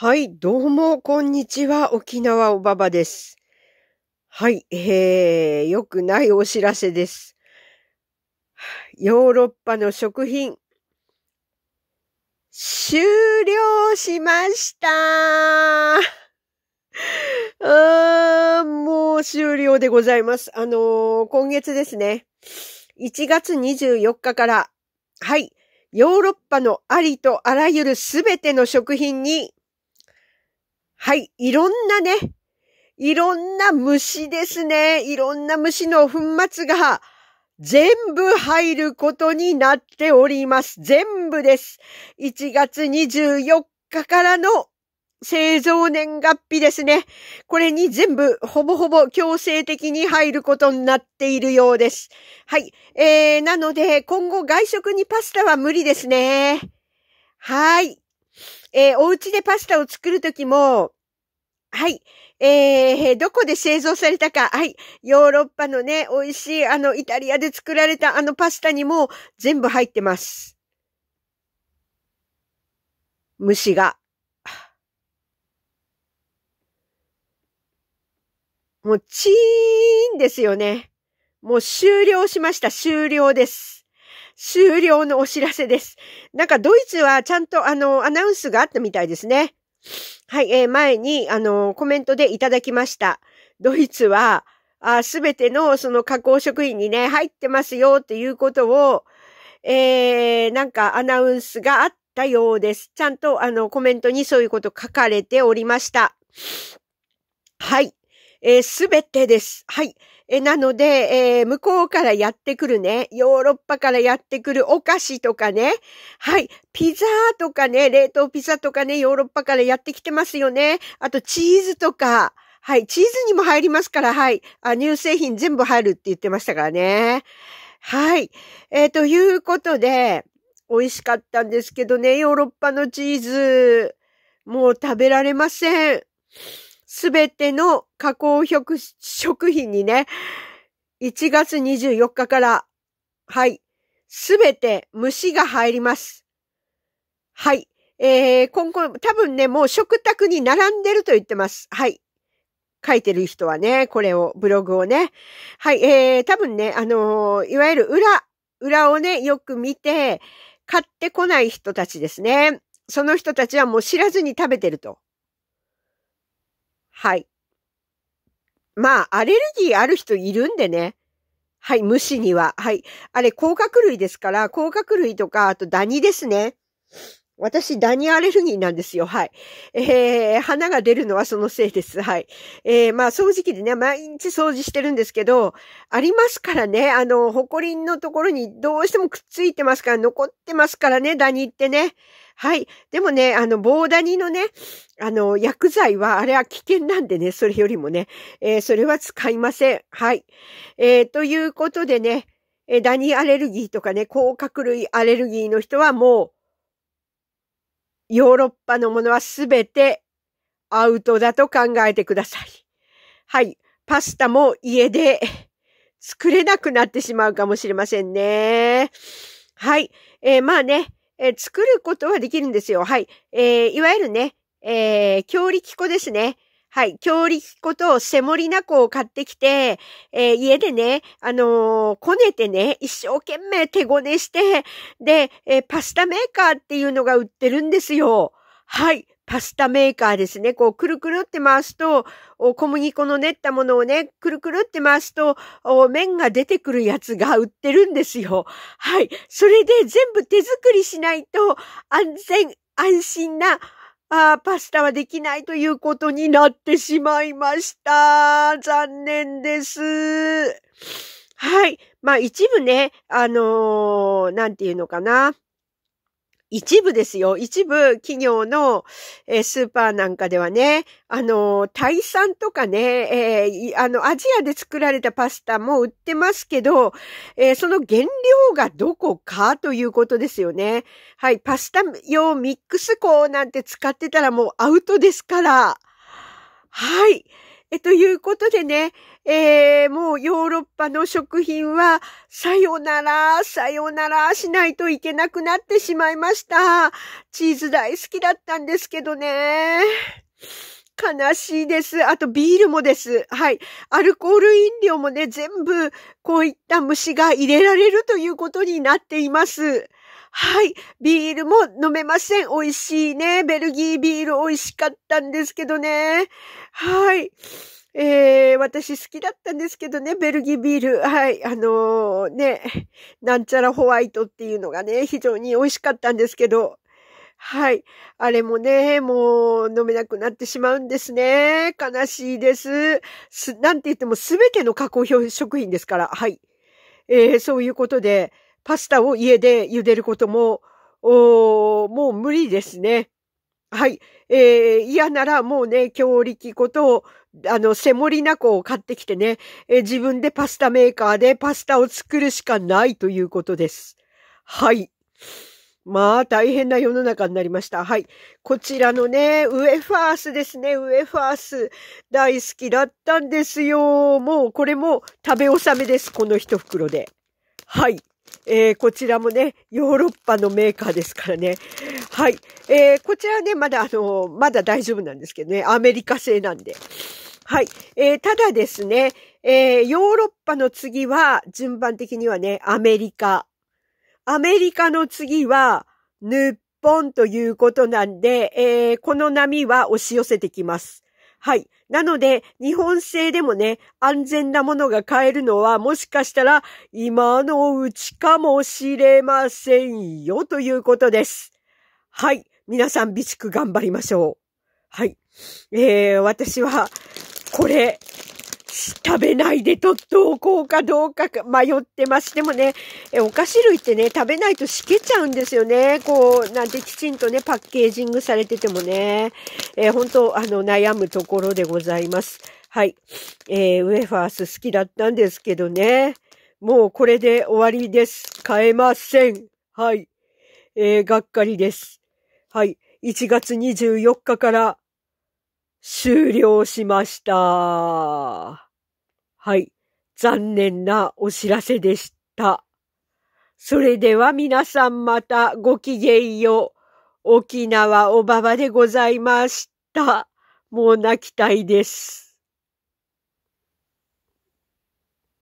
はい、どうも、こんにちは。沖縄おばばです。はい、えー、良くないお知らせです。ヨーロッパの食品、終了しましたあーもう終了でございます。あのー、今月ですね。1月24日から、はい、ヨーロッパのありとあらゆるすべての食品にはい、いろんなね、いろんな虫ですね。いろんな虫の粉末が全部入ることになっております。全部です。1月24日からの製造年月日ですね。これに全部、ほぼほぼ強制的に入ることになっているようです。はい。えー、なので、今後外食にパスタは無理ですね。はい。えー、お家でパスタを作るときも、はい。えー、どこで製造されたか。はい。ヨーロッパのね、美味しい、あの、イタリアで作られたあのパスタにも全部入ってます。虫が。もう、チーンですよね。もう終了しました。終了です。終了のお知らせです。なんかドイツはちゃんとあの、アナウンスがあったみたいですね。はい、えー、前に、あのー、コメントでいただきました。ドイツは、すべてのその加工食品にね、入ってますよっていうことを、えー、なんかアナウンスがあったようです。ちゃんとあのコメントにそういうこと書かれておりました。はい。す、えー、べ、てです。はい。え、なので、えー、向こうからやってくるね、ヨーロッパからやってくるお菓子とかね、はい、ピザとかね、冷凍ピザとかね、ヨーロッパからやってきてますよね。あと、チーズとか、はい、チーズにも入りますから、はい、あ乳製品全部入るって言ってましたからね。はい。えー、ということで、美味しかったんですけどね、ヨーロッパのチーズ、もう食べられません。すべての加工食品にね、1月24日から、はい、すべて虫が入ります。はい。えー、今後、多分ね、もう食卓に並んでると言ってます。はい。書いてる人はね、これを、ブログをね。はい、えー、多分ね、あのー、いわゆる裏、裏をね、よく見て、買ってこない人たちですね。その人たちはもう知らずに食べてると。はい。まあ、アレルギーある人いるんでね。はい、虫には。はい。あれ、甲殻類ですから、甲殻類とか、あとダニですね。私、ダニアレルギーなんですよ。はい。えー、花が出るのはそのせいです。はい。えー、まあ、掃除機でね、毎日掃除してるんですけど、ありますからね、あの、ホコリンのところにどうしてもくっついてますから、残ってますからね、ダニってね。はい。でもね、あの、棒ダニのね、あの、薬剤は、あれは危険なんでね、それよりもね、えー、それは使いません。はい。えー、ということでね、えダニアレルギーとかね、甲殻類アレルギーの人はもう、ヨーロッパのものはすべてアウトだと考えてください。はい。パスタも家で作れなくなってしまうかもしれませんね。はい。えー、まあね、えー、作ることはできるんですよ。はい。えー、いわゆるね、えー、強力粉ですね。はい。強力粉とセモリナ粉を買ってきて、えー、家でね、あのー、こねてね、一生懸命手ごねして、で、えー、パスタメーカーっていうのが売ってるんですよ。はい。パスタメーカーですね。こう、くるくるって回すと、小麦粉の練ったものをね、くるくるって回すと、麺が出てくるやつが売ってるんですよ。はい。それで全部手作りしないと、安全、安心な、あパスタはできないということになってしまいました。残念です。はい。まあ一部ね、あのー、なんていうのかな。一部ですよ。一部企業の、えー、スーパーなんかではね、あの、タイ産とかね、えー、あの、アジアで作られたパスタも売ってますけど、えー、その原料がどこかということですよね。はい、パスタ用ミックス粉なんて使ってたらもうアウトですから。はい。え、ということでね、えー、もうヨーロッパの食品は、さよなら、さよならしないといけなくなってしまいました。チーズ大好きだったんですけどね。悲しいです。あとビールもです。はい。アルコール飲料もね、全部こういった虫が入れられるということになっています。はい。ビールも飲めません。美味しいね。ベルギービール美味しかったんですけどね。はい。えー、私好きだったんですけどね、ベルギービール。はい、あのー、ね、なんちゃらホワイトっていうのがね、非常に美味しかったんですけど、はい。あれもね、もう飲めなくなってしまうんですね。悲しいです。す、なんて言ってもすべての加工食品ですから。はい。えー、そういうことで、パスタを家で茹でることも、おもう無理ですね。はい。えー、嫌ならもうね、強力粉と、あの、セモリナ粉を買ってきてね、えー、自分でパスタメーカーでパスタを作るしかないということです。はい。まあ、大変な世の中になりました。はい。こちらのね、ウェファースですね。ウェファース。大好きだったんですよ。もう、これも食べ納めです。この一袋で。はい。えー、こちらもね、ヨーロッパのメーカーですからね。はい。えー、こちらね、まだあの、まだ大丈夫なんですけどね、アメリカ製なんで。はい。えー、ただですね、えー、ヨーロッパの次は、順番的にはね、アメリカ。アメリカの次は、日本ということなんで、えー、この波は押し寄せてきます。はい。なので、日本製でもね、安全なものが買えるのは、もしかしたら、今のうちかもしれませんよ、ということです。はい。皆さん、備蓄頑張りましょう。はい。えー、私は、これ、食べないでとっとおこうかどうか迷ってます。でもね、えお菓子類ってね、食べないとしけちゃうんですよね。こう、なんてきちんとね、パッケージングされててもね、えー、本当あの、悩むところでございます。はい。えー、ウェファース好きだったんですけどね、もうこれで終わりです。買えません。はい。えー、がっかりです。はい、1月24日から終了しました。はい、残念なお知らせでした。それでは皆さんまたごきげんよう。沖縄おばばでございました。もう泣きたいです。